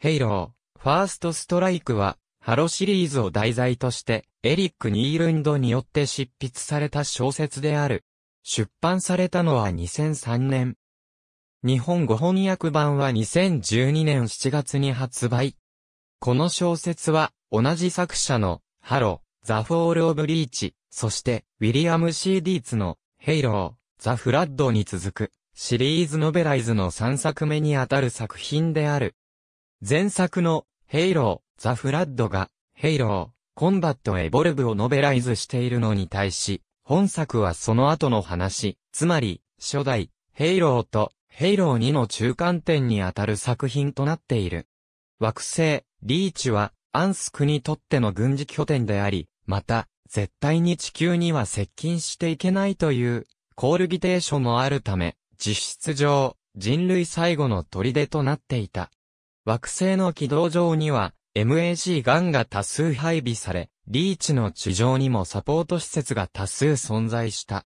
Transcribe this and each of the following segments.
ヘイロー、ファーストストライクは、ハロシリーズを題材として、エリック・ニールンドによって執筆された小説である。出版されたのは2003年。日本語翻訳版は2012年7月に発売。この小説は、同じ作者の、ハロー、ザ・フォール・オブ・リーチ、そして、ウィリアム・シー・ディーツの、ヘイロー、ザ・フラッドに続く、シリーズノベライズの3作目にあたる作品である。前作の、ヘイロー、ザ・フラッドが、ヘイロー、コンバット・エボルブをノベライズしているのに対し、本作はその後の話、つまり、初代、ヘイローと、ヘイロー2の中間点にあたる作品となっている。惑星、リーチは、アンスクにとっての軍事拠点であり、また、絶対に地球には接近していけないという、コールギテーションもあるため、実質上、人類最後の砦となっていた。惑星の軌道上には MAC ガンが多数配備され、リーチの地上にもサポート施設が多数存在した。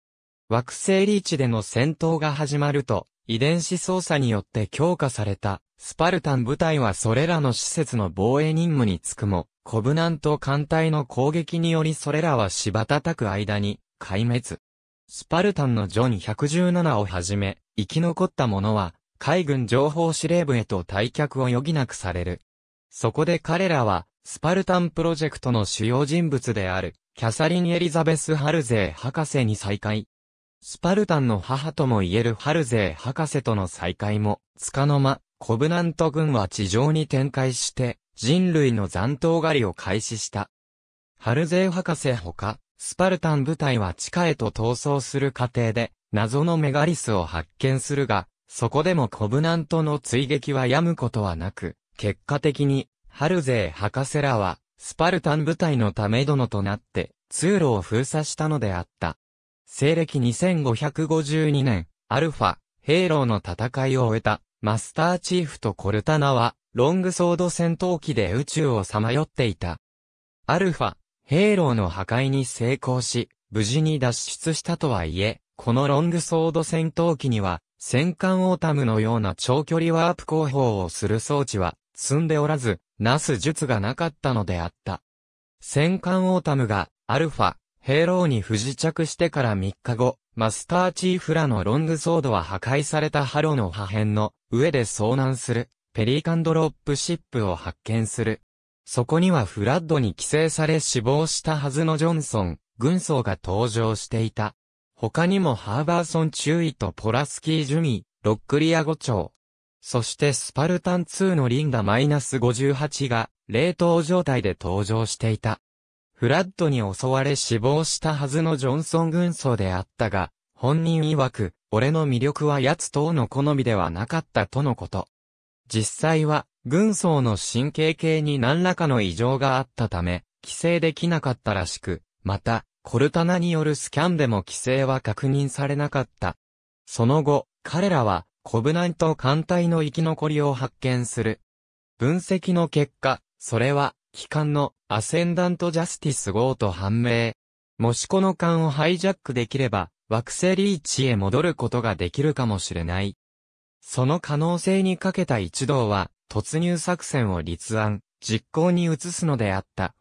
惑星リーチでの戦闘が始まると、遺伝子操作によって強化された、スパルタン部隊はそれらの施設の防衛任務につくも、コブナント艦隊の攻撃によりそれらは芝叩く間に、壊滅。スパルタンのジョン117をはじめ、生き残った者は、海軍情報司令部へと退却を余儀なくされる。そこで彼らは、スパルタンプロジェクトの主要人物である、キャサリン・エリザベス・ハルゼー博士に再会。スパルタンの母とも言えるハルゼー博士との再会も、つかの間、コブナント軍は地上に展開して、人類の残党狩りを開始した。ハルゼー博士ほか、スパルタン部隊は地下へと逃走する過程で、謎のメガリスを発見するが、そこでもコブナントの追撃はやむことはなく、結果的に、ハルゼー博士らは、スパルタン部隊のため殿となって、通路を封鎖したのであった。西暦2552年、アルファ、ヘイローの戦いを終えた、マスターチーフとコルタナは、ロングソード戦闘機で宇宙をさまよっていた。アルファ、ヘイローの破壊に成功し、無事に脱出したとはいえ、このロングソード戦闘機には、戦艦オータムのような長距離ワープ工法をする装置は積んでおらず、なす術がなかったのであった。戦艦オータムが、アルファ、ヘイローに不時着してから3日後、マスターチーフらのロングソードは破壊されたハロの破片の上で遭難する、ペリカンドロップシップを発見する。そこにはフラッドに寄生され死亡したはずのジョンソン、軍曹が登場していた。他にもハーバーソン中尉とポラスキー・ジュミ、ロックリア5丁。そしてスパルタン2のリンダ -58 が冷凍状態で登場していた。フラッドに襲われ死亡したはずのジョンソン軍曹であったが、本人曰く、俺の魅力は奴等の好みではなかったとのこと。実際は、軍曹の神経系に何らかの異常があったため、規制できなかったらしく、また、コルタナによるスキャンでも規制は確認されなかった。その後、彼らは、コブナント艦隊の生き残りを発見する。分析の結果、それは、機関のアセンダントジャスティス号と判明。もしこの艦をハイジャックできれば、惑星リーチへ戻ることができるかもしれない。その可能性にかけた一同は、突入作戦を立案、実行に移すのであった。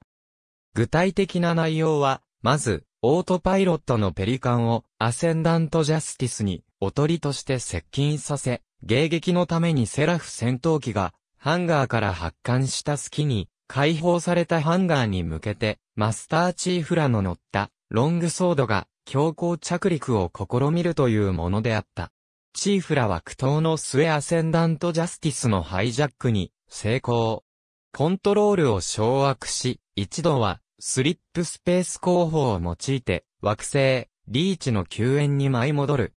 具体的な内容は、まず、オートパイロットのペリカンをアセンダントジャスティスにおとりとして接近させ、迎撃のためにセラフ戦闘機がハンガーから発艦した隙に解放されたハンガーに向けてマスターチーフらの乗ったロングソードが強行着陸を試みるというものであった。チーフらは苦闘の末アセンダントジャスティスのハイジャックに成功。コントロールを掌握し、一度はスリップスペース工法を用いて、惑星、リーチの救援に舞い戻る。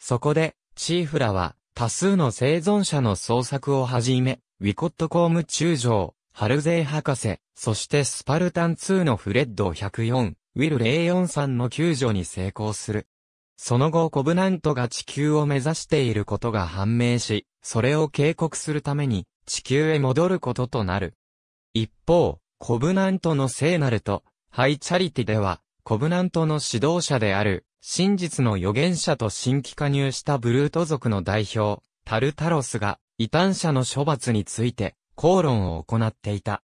そこで、チーフラは、多数の生存者の捜索をはじめ、ウィコット公務中将、ハルゼイ博士、そしてスパルタン2のフレッド104、ウィル04さんの救助に成功する。その後コブナントが地球を目指していることが判明し、それを警告するために地球へ戻ることとなる。一方、コブナントの聖なると、ハイチャリティでは、コブナントの指導者である、真実の預言者と新規加入したブルート族の代表、タルタロスが、異端者の処罰について、口論を行っていた。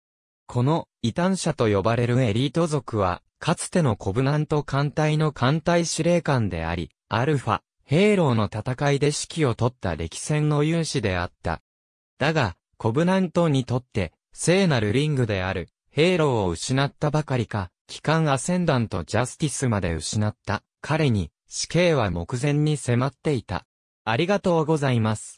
この、異端者と呼ばれるエリート族は、かつてのコブナント艦隊の艦隊司令官であり、アルファ、ヘイローの戦いで指揮を取った歴戦の勇士であった。だが、コブナントにとって、聖なるリングである、ヘイローを失ったばかりか、機関アセンダントジャスティスまで失った彼に死刑は目前に迫っていた。ありがとうございます。